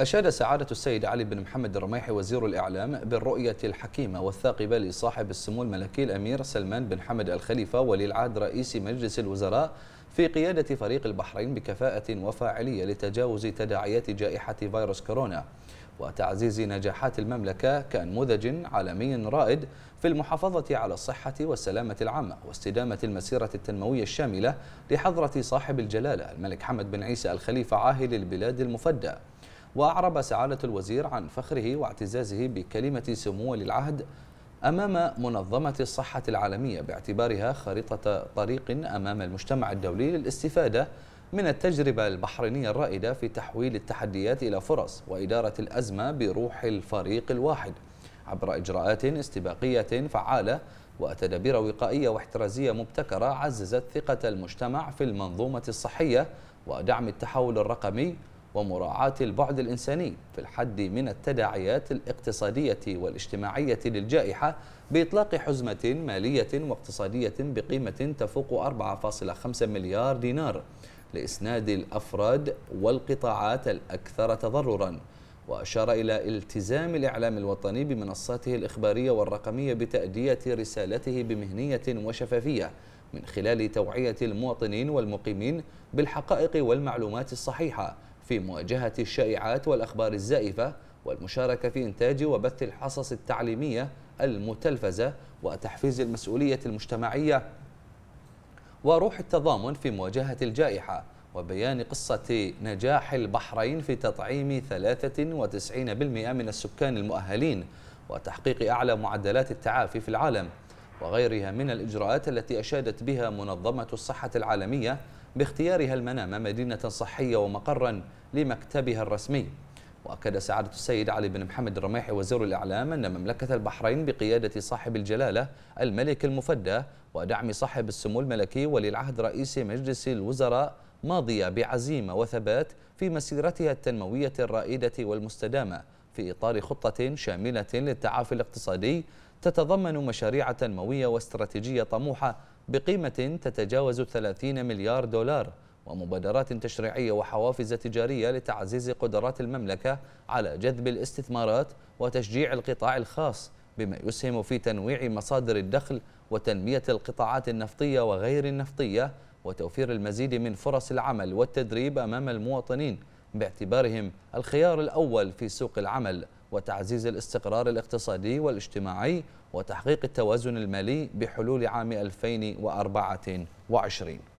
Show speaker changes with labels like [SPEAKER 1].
[SPEAKER 1] أشاد سعادة السيد علي بن محمد الرميحي وزير الإعلام بالرؤية الحكيمة والثاقبة لصاحب السمو الملكي الأمير سلمان بن حمد الخليفة ولي العهد رئيس مجلس الوزراء في قيادة فريق البحرين بكفاءة وفاعلية لتجاوز تداعيات جائحة فيروس كورونا وتعزيز نجاحات المملكة كنموذج عالمي رائد في المحافظة على الصحة والسلامة العامة واستدامة المسيرة التنموية الشاملة لحضرة صاحب الجلالة الملك حمد بن عيسى الخليفة عاهل البلاد المفدى وأعرب سعادة الوزير عن فخره واعتزازه بكلمة سمو ولي العهد أمام منظمة الصحة العالمية باعتبارها خريطة طريق أمام المجتمع الدولي للاستفادة من التجربة البحرينية الرائدة في تحويل التحديات إلى فرص وإدارة الأزمة بروح الفريق الواحد عبر إجراءات استباقية فعالة وتدابير وقائية واحترازية مبتكرة عززت ثقة المجتمع في المنظومة الصحية ودعم التحول الرقمي ومراعاة البعد الإنساني في الحد من التداعيات الاقتصادية والاجتماعية للجائحة بإطلاق حزمة مالية واقتصادية بقيمة تفوق 4.5 مليار دينار لإسناد الأفراد والقطاعات الأكثر تضرراً وأشار إلى التزام الإعلام الوطني بمنصاته الإخبارية والرقمية بتأدية رسالته بمهنية وشفافية من خلال توعية المواطنين والمقيمين بالحقائق والمعلومات الصحيحة في مواجهة الشائعات والأخبار الزائفة والمشاركة في إنتاج وبث الحصص التعليمية المتلفزة وتحفيز المسؤولية المجتمعية وروح التضامن في مواجهة الجائحة وبيان قصة نجاح البحرين في تطعيم 93% من السكان المؤهلين وتحقيق أعلى معدلات التعافي في العالم وغيرها من الإجراءات التي أشادت بها منظمة الصحة العالمية باختيارها المنامة مدينة صحية ومقرا لمكتبها الرسمي وأكد سعادة السيد علي بن محمد الرميحي وزير الإعلام أن مملكة البحرين بقيادة صاحب الجلالة الملك المفدى ودعم صاحب السمو الملكي ولي العهد رئيس مجلس الوزراء ماضية بعزيمة وثبات في مسيرتها التنموية الرائدة والمستدامة في إطار خطة شاملة للتعافي الاقتصادي تتضمن مشاريع تنموية واستراتيجية طموحة بقيمة تتجاوز 30 مليار دولار ومبادرات تشريعية وحوافز تجارية لتعزيز قدرات المملكة على جذب الاستثمارات وتشجيع القطاع الخاص بما يسهم في تنويع مصادر الدخل وتنمية القطاعات النفطية وغير النفطية وتوفير المزيد من فرص العمل والتدريب أمام المواطنين باعتبارهم الخيار الأول في سوق العمل وتعزيز الاستقرار الاقتصادي والاجتماعي وتحقيق التوازن المالي بحلول عام 2024